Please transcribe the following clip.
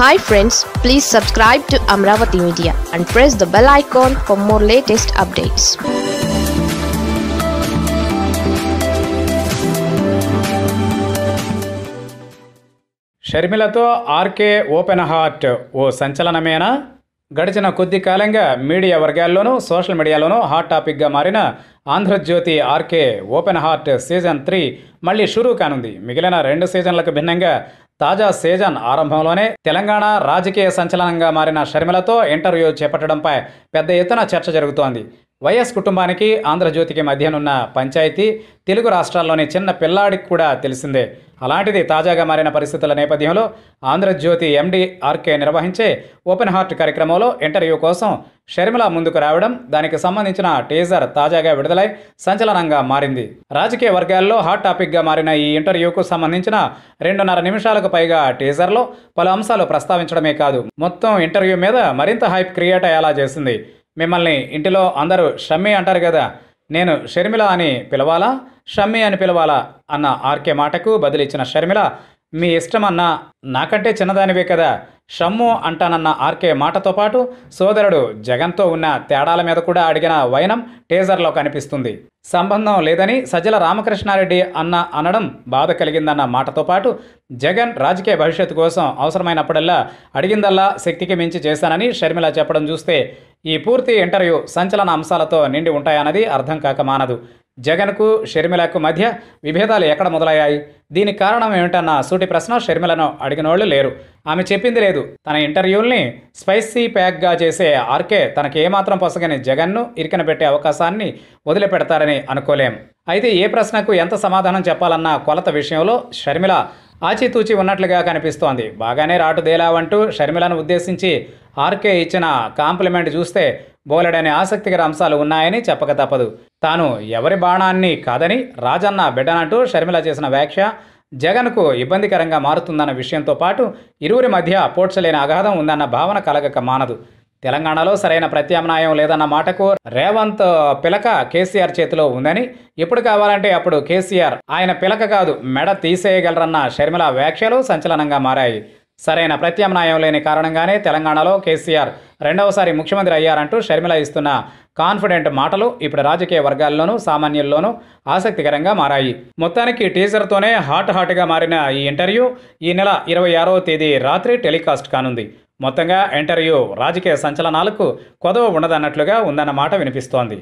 hi friends please subscribe to Amaravati media and press the bell icon for more latest updates షర్మిలతో R K open heart ఓ సంచలనమేనా గడిచిన కొద్ది కాలంగా మీడియా వర్గాల్లోనూ సోషల్ మీడియాలోనూ హాట్ టాపిక్గా మారిన Andhra Jyothy R K open heart season three మళ్ళీ షురూ కానుంది మిగిలిన రెండు సీజన్లకు భిన్నంగా తాజా సీజన్ ఆరంభంలోనే తెలంగాణ రాజకీయ సంచలనంగా మారిన షర్మిలతో ఇంటర్వ్యూ చేపట్టడంపై పెద్ద ఎత్తున చర్చ జరుగుతోంది వైఎస్ కుటుంబానికి ఆంధ్రజ్యోతికి మధ్యనున్న పంచాయతీ తెలుగు రాష్ట్రాల్లోని చిన్న పిల్లాడికి కూడా తెలిసిందే అలాంటిది తాజాగా మారిన పరిస్థితుల నేపథ్యంలో ఆంధ్రజ్యోతి ఎండి ఆర్కే నిర్వహించే ఓపెన్ హార్ట్ కార్యక్రమంలో ఇంటర్వ్యూ కోసం షర్మిల ముందుకు రావడం దానికి సంబంధించిన టీజర్ తాజాగా విడుదలై సంచలనంగా మారింది రాజకీయ వర్గాల్లో హాట్ టాపిక్గా మారిన ఈ ఇంటర్వ్యూకు సంబంధించిన రెండున్నర నిమిషాలకు పైగా టీజర్లో పలు అంశాలు ప్రస్తావించడమే కాదు మొత్తం ఇంటర్వ్యూ మీద మరింత హైప్ క్రియేట్ అయ్యేలా చేసింది మిమ్మల్ని ఇంటిలో అందరూ షమ్మి అంటారు కదా నేను షర్మిల అని పిలవాలా షమ్మి అని పిలవాలా అన్న ఆర్కే మాటకు బదిలిచ్చిన షర్మిల మీ ఇష్టమన్నా నాకంటే చిన్నదానివే కదా షమ్ము అంటానన్న ఆర్కే మాటతో పాటు సోదరుడు జగన్తో ఉన్న తేడాల మీద కూడా అడిగిన వైనం టేజర్లో కనిపిస్తుంది సంబంధం లేదని సజ్జల రామకృష్ణారెడ్డి అన్న అనడం బాధ కలిగిందన్న మాటతో పాటు జగన్ రాజకీయ భవిష్యత్తు కోసం అవసరమైనప్పుడల్లా అడిగిందల్లా శక్తికి మించి చేశానని షర్మిల చెప్పడం చూస్తే ఈ పూర్తి ఇంటర్వ్యూ సంచలన అంశాలతో నిండి ఉంటాయన్నది అర్థం కాక మానదు జగన్కు షర్మిలకు మధ్య విభేదాలు ఎక్కడ మొదలయ్యాయి దీనికి కారణం ఏమిటన్న సూటి ప్రశ్న షర్మిలను అడిగిన వాళ్ళు లేరు ఆమె చెప్పింది లేదు తన ఇంటర్వ్యూల్ని స్పైసీ ప్యాక్గా చేసే ఆర్కే తనకు ఏమాత్రం పొసగని జగన్ను ఇరికన పెట్టే అవకాశాన్ని వదిలిపెడతారని అనుకోలేం అయితే ఏ ప్రశ్నకు ఎంత సమాధానం చెప్పాలన్న కొలత విషయంలో షర్మిల ఆచితూచి ఉన్నట్లుగా కనిపిస్తోంది బాగానే రాటుదేలా అంటూ షర్మిలను ఉద్దేశించి ఆర్కే ఇచ్చిన కాంప్లిమెంట్ చూస్తే బోలెడనే ఆసక్తికర అంశాలు ఉన్నాయని చెప్పక తప్పదు తాను ఎవరి బాణాన్ని కాదని రాజన్న బిడ్డనంటూ షర్మిల చేసిన వ్యాఖ్య జగన్కు ఇబ్బందికరంగా మారుతుందన్న విషయంతో పాటు ఇరువురి మధ్య పోడ్చలేని అగాధం ఉందన్న భావన కలగక మానదు తెలంగాణలో సరైన ప్రత్యామ్నాయం లేదన్న మాటకు రేవంత్ పిలక కేసీఆర్ చేతిలో ఉందని ఎప్పుడు కావాలంటే అప్పుడు కేసీఆర్ ఆయన పిలక కాదు మెడ తీసేయగలరన్న షర్మిల వ్యాఖ్యలు సంచలనంగా మారాయి సరైన ప్రత్యామ్నాయం లేని కారణంగానే తెలంగాణలో కేసీఆర్ రెండవసారి ముఖ్యమంత్రి అయ్యారంటూ షర్మిల ఇస్తున్న కాన్ఫిడెంట్ మాటలు ఇప్పుడు రాజకీయ వర్గాల్లోనూ సామాన్యుల్లోనూ ఆసక్తికరంగా మారాయి మొత్తానికి టీజర్తోనే హాట్ హాట్గా మారిన ఈ ఇంటర్వ్యూ ఈ నెల ఇరవై ఆరవ తేదీ రాత్రి టెలికాస్ట్ కానుంది మొత్తంగా ఇంటర్వ్యూ రాజకీయ సంచలనాలకు కొదవ ఉండదన్నట్లుగా ఉందన్నమాట వినిపిస్తోంది